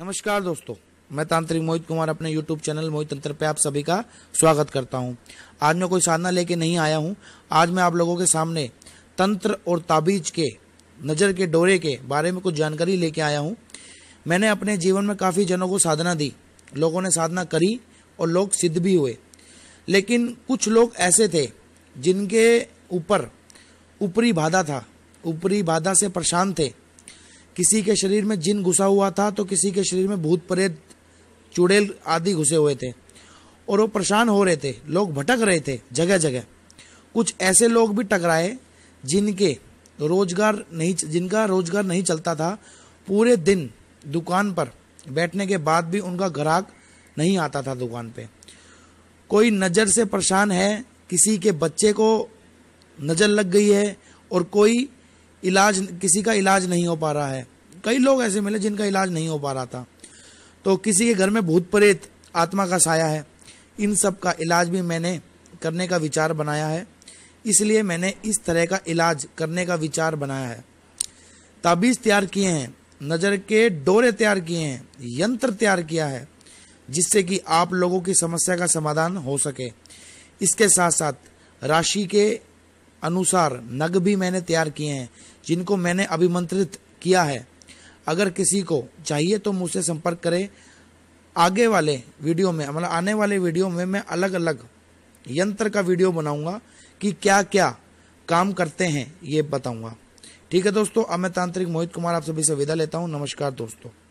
नमस्कार दोस्तों मैं तांत्रिक मोहित कुमार अपने YouTube चैनल मोहित तंत्र पे आप सभी का स्वागत करता हूं। आज मैं कोई साधना लेके नहीं आया हूं। आज मैं आप लोगों के सामने तंत्र और ताबीज के नज़र के डोरे के बारे में कुछ जानकारी लेके आया हूं। मैंने अपने जीवन में काफ़ी जनों को साधना दी लोगों ने साधना करी और लोग सिद्ध भी हुए लेकिन कुछ लोग ऐसे थे जिनके ऊपर ऊपरी बाधा था ऊपरी बाधा से परेशान थे किसी के शरीर में जिन घुसा हुआ था तो किसी के शरीर में भूत प्रेत चुड़ैल आदि घुसे हुए थे और वो परेशान हो रहे थे लोग भटक रहे थे जगह जगह कुछ ऐसे लोग भी टकराए जिनके रोजगार नहीं जिनका रोजगार नहीं चलता था पूरे दिन दुकान पर बैठने के बाद भी उनका ग्राहक नहीं आता था दुकान पे कोई नज़र से परेशान है किसी के बच्चे को नज़र लग गई है और कोई इलाज किसी का इलाज नहीं हो पा रहा है कई लोग ऐसे मिले जिनका इलाज नहीं हो पा रहा था तो किसी के घर में भूत प्रेत आत्मा का साया है इन सब का इलाज भी मैंने करने का विचार बनाया है इसलिए मैंने इस तरह का इलाज करने का विचार बनाया है ताबीज़ तैयार किए हैं नज़र के डोरे तैयार किए हैं यंत्र तैयार किया है जिससे कि आप लोगों की समस्या का समाधान हो सके इसके साथ साथ राशि के अनुसार नग भी मैंने तैयार किए हैं जिनको मैंने अभिमंत्रित किया है अगर किसी को चाहिए तो मुझसे संपर्क करें आगे वाले वीडियो में मतलब आने वाले वीडियो में मैं अलग अलग यंत्र का वीडियो बनाऊंगा कि क्या क्या काम करते हैं ये बताऊंगा ठीक है दोस्तों अब मैं तांत्रिक मोहित कुमार आप सभी से विदा लेता हूँ नमस्कार दोस्तों